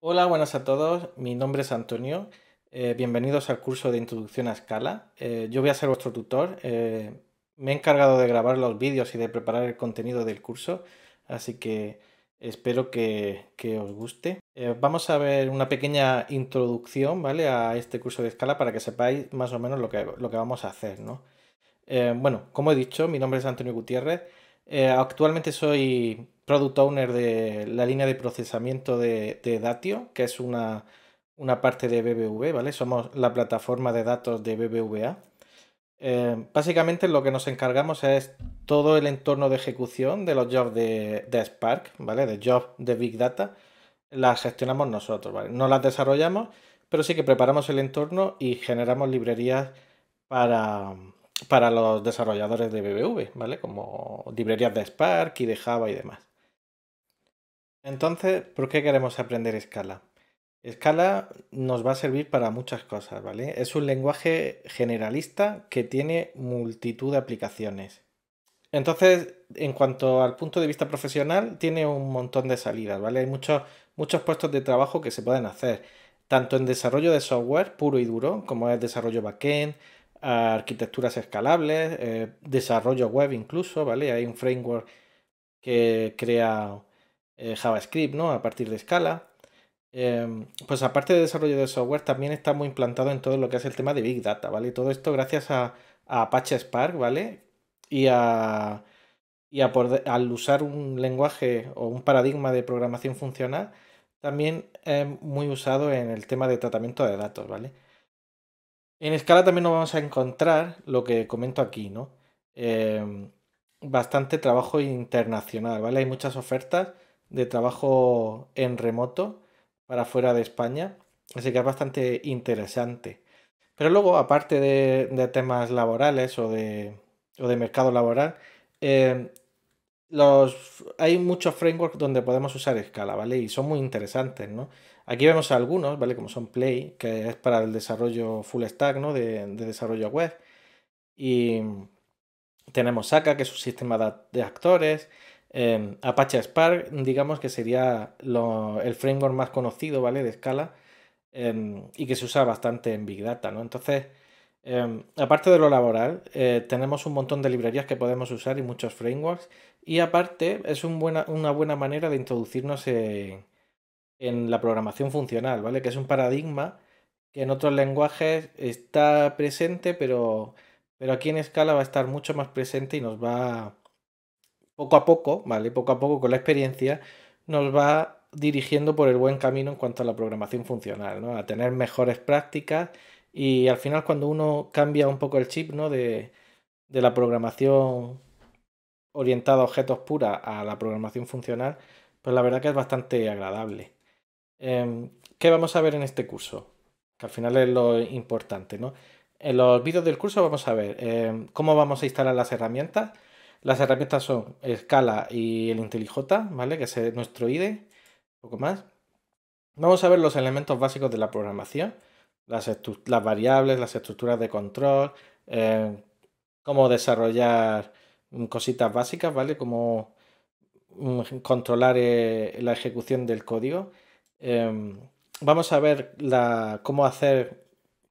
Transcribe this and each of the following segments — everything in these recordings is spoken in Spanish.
Hola, buenas a todos. Mi nombre es Antonio. Eh, bienvenidos al curso de Introducción a Escala. Eh, yo voy a ser vuestro tutor. Eh, me he encargado de grabar los vídeos y de preparar el contenido del curso, así que espero que, os guste. vamos a ver una pequeña introducción ¿vale? a este curso de escala para que sepáis más o menos lo que, lo que vamos a hacer. ¿no? bueno, como he dicho, mi nombre es Antonio Gutiérrez. actualmente soy product owner de la línea de procesamiento de, de Datio, que es una, una, parte de BBV, ¿vale? Somos la plataforma de datos de BBVA. Eh, básicamente lo que nos encargamos es todo el entorno de ejecución de los jobs de, Spark, ¿vale? De jobs de Big Data, las gestionamos nosotros, ¿vale? No las desarrollamos, pero sí que preparamos el entorno y generamos librerías para, para los desarrolladores de BBV, ¿vale? Como librerías de Spark y de Java y demás. Entonces, ¿por qué queremos aprender Scala? Scala nos va a servir para muchas cosas, ¿vale? Es un lenguaje generalista que tiene multitud de aplicaciones. Entonces, en cuanto al punto de vista profesional, tiene un montón de salidas, ¿vale? Hay muchos, muchos puestos de trabajo que se pueden hacer, tanto en desarrollo de software puro y duro, como es desarrollo backend, arquitecturas escalables, eh, desarrollo web incluso, ¿vale? Hay un framework que crea eh, JavaScript, ¿no? A partir de Scala em, pues aparte de desarrollo de software, también está muy implantado en todo lo que es el tema de Big Data, ¿vale? Todo esto gracias a, Apache Spark, ¿vale? Y a, y al usar un lenguaje o un paradigma de programación funcional, también es muy usado en el tema de tratamiento de datos, ¿vale? En Scala también nos vamos a encontrar lo que comento aquí, ¿no? Em, bastante trabajo internacional, ¿vale? Hay muchas ofertas de trabajo en remoto para fuera de España. Así que es bastante interesante. Pero luego, aparte de, temas laborales o de, mercado laboral, eh, los, hay muchos frameworks donde podemos usar escala, ¿vale? Y son muy interesantes, ¿no? Aquí vemos algunos, ¿vale? Como son Play, que es para el desarrollo full stack, ¿no? De, de desarrollo web. Y tenemos Saka, que es un sistema de actores. Em, Apache Spark, digamos que sería el framework más conocido, ¿vale? De escala em, y que se usa bastante en Big Data, ¿no? Entonces, em, aparte de lo laboral, eh, tenemos un montón de librerías que podemos usar y muchos frameworks y aparte es una buena manera de introducirnos en, la programación funcional, ¿vale? Que es un paradigma que en otros lenguajes está presente, pero, pero aquí en escala va a estar mucho más presente y nos va... A, poco a poco, ¿vale? Poco a poco con la experiencia nos va dirigiendo por el buen camino en cuanto a la programación funcional, ¿no? A tener mejores prácticas y al final cuando uno cambia un poco el chip, ¿no? De, la programación orientada a objetos pura a la programación funcional, pues la verdad que es bastante agradable. Em, ¿Qué vamos a ver en este curso? Que al final es lo importante, ¿no? En los vídeos del curso vamos a ver em, cómo vamos a instalar las herramientas, las herramientas son Scala y el IntelliJ, ¿vale? Que es eh, nuestro IDE, un poco más. Vamos a ver los elementos básicos de la programación, las, variables, las estructuras de control, eh, cómo desarrollar mm, cositas básicas, ¿vale? Cómo mm, controlar eh, la ejecución del código. Em, vamos a ver cómo hacer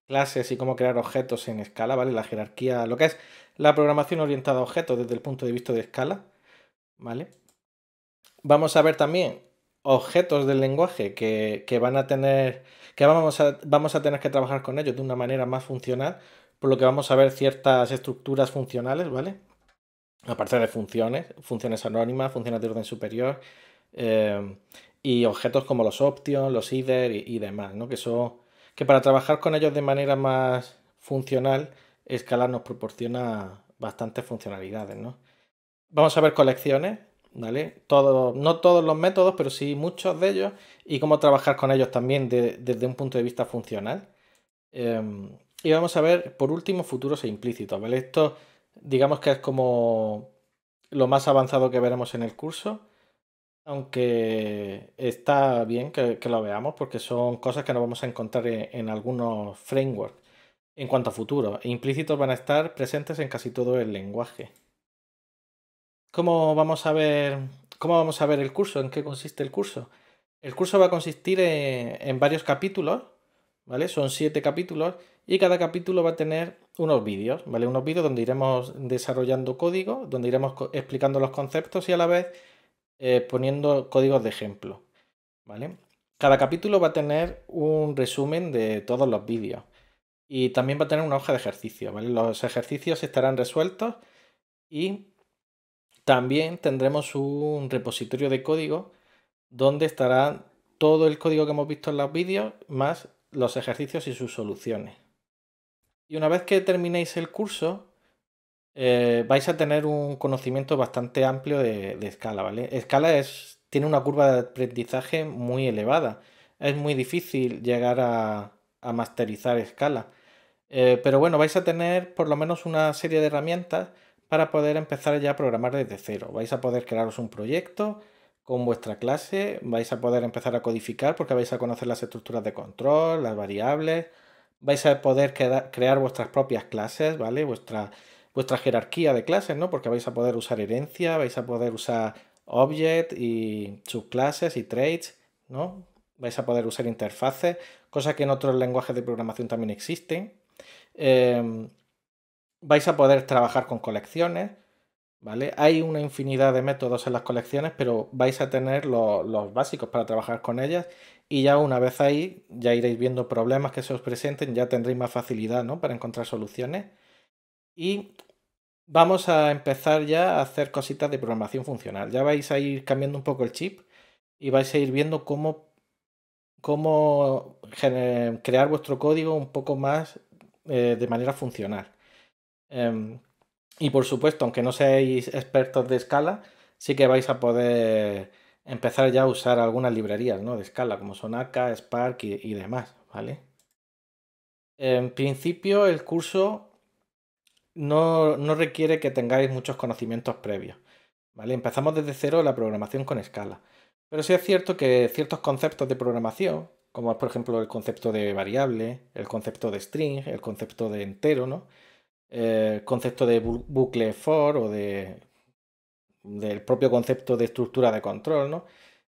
clases y cómo crear objetos en escala, ¿vale? La jerarquía, lo que es la programación orientada a objetos desde el punto de vista de escala, ¿vale? Vamos a ver también objetos del lenguaje que, van a tener, que vamos a, vamos a tener que trabajar con ellos de una manera más funcional, por lo que vamos a ver ciertas estructuras funcionales, ¿vale? Aparte de funciones, funciones anónimas, funciones de orden superior, eh, y objetos como los options, los either y, y demás, ¿no? Que son que para trabajar con ellos de manera más funcional, escalar nos proporciona bastantes funcionalidades, Vamos a ver colecciones, ¿vale? no todos los métodos, pero sí muchos de ellos y cómo trabajar con ellos también desde un punto de vista funcional. Em, y vamos a ver, por último, futuros e implícitos, ¿vale? Esto digamos que es como lo más avanzado que veremos en el curso. Aunque está bien que, lo veamos porque son cosas que no vamos a encontrar en, algunos frameworks en cuanto a futuro. implícitos van a estar presentes en casi todo el lenguaje. ¿Cómo vamos a ver, cómo vamos a ver el curso? ¿En qué consiste el curso? El curso va a consistir en, en varios capítulos, ¿vale? Son siete capítulos y cada capítulo va a tener unos vídeos, ¿vale? Unos vídeos donde iremos desarrollando código, donde iremos explicando los conceptos y a la vez eh, poniendo códigos de ejemplo. ¿vale? Cada capítulo va a tener un resumen de todos los vídeos y también va a tener una hoja de ejercicio. ¿vale? Los ejercicios estarán resueltos y también tendremos un repositorio de código donde estará todo el código que hemos visto en los vídeos más los ejercicios y sus soluciones. Y una vez que terminéis el curso, eh, vais a tener un conocimiento bastante amplio de, escala, ¿vale? Escala es, tiene una curva de aprendizaje muy elevada. Es muy difícil llegar a, masterizar escala. Eh, pero bueno, vais a tener por lo menos una serie de herramientas para poder empezar ya a programar desde cero. Vais a poder crearos un proyecto con vuestra clase, vais a poder empezar a codificar porque vais a conocer las estructuras de control, las variables, vais a poder crear vuestras propias clases, ¿vale? Vuestras vuestra jerarquía de clases, ¿no? Porque vais a poder usar herencia, vais a poder usar object y subclases y traits, ¿no? Vais a poder usar interfaces, cosa que en otros lenguajes de programación también existen. Em, vais a poder trabajar con colecciones, ¿vale? Hay una infinidad de métodos en las colecciones, pero vais a tener los básicos para trabajar con ellas y ya una vez ahí ya iréis viendo problemas que se os presenten, ya tendréis más facilidad, ¿no? Para encontrar soluciones. Y vamos a empezar ya a hacer cositas de programación funcional. Ya vais a ir cambiando un poco el chip y vais a ir viendo cómo, crear vuestro código un poco más eh, de manera funcional. Em, y por supuesto, aunque no seáis expertos de escala, sí que vais a poder empezar ya a usar algunas librerías ¿no? de escala, como son Spark y, y demás, ¿vale? En principio el curso no, requiere que tengáis muchos conocimientos previos. ¿vale? Empezamos desde cero la programación con escala. Pero sí es cierto que ciertos conceptos de programación, como es por ejemplo el concepto de variable, el concepto de string, el concepto de entero, El concepto de bucle for o de del propio concepto de estructura de control, ¿no?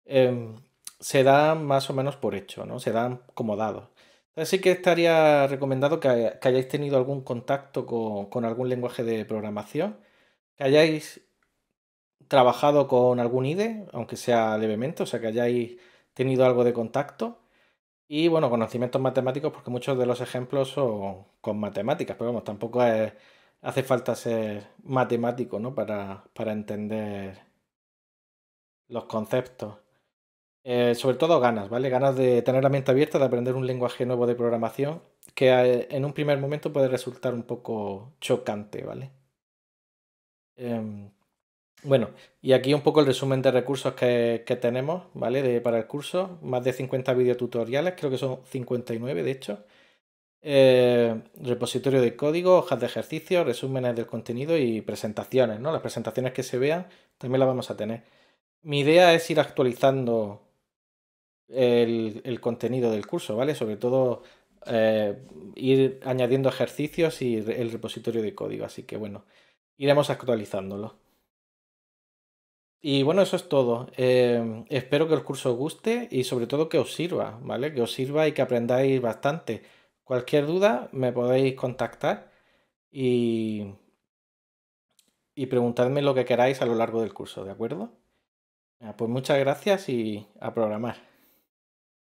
Em, se dan más o menos por hecho, ¿no? Se dan como dados. Así que estaría recomendado que, hayáis tenido algún contacto con, algún lenguaje de programación, que hayáis trabajado con algún IDE, aunque sea levemente, o sea, que hayáis tenido algo de contacto. Y bueno, conocimientos matemáticos, porque muchos de los ejemplos son con matemáticas, pero tampoco hace falta ser matemático ¿no? para entender los conceptos. Eh, sobre todo ganas, ¿vale? Ganas de tener la mente abierta, de aprender un lenguaje nuevo de programación, que eh, en un primer momento puede resultar un poco chocante, ¿vale? Em, bueno, y aquí un poco el resumen de recursos que, tenemos, ¿vale? para el curso, más de 50 videotutoriales, creo que son 59 de hecho. Eh, repositorio de código, hojas de ejercicio, resúmenes del contenido y presentaciones, ¿no? Las presentaciones que se vean también las vamos a tener. Mi idea es ir actualizando el, contenido del curso, ¿vale? Sobre todo eh, ir añadiendo ejercicios y el repositorio de código. Así que bueno, iremos actualizándolo. Y bueno, eso es todo. Eh, espero que el curso os guste y sobre todo que os sirva, ¿vale? Que os sirva y que aprendáis bastante. Cualquier duda me podéis contactar y, y preguntadme lo que queráis a lo largo del curso, ¿de acuerdo? Ah, pues muchas gracias y a programar.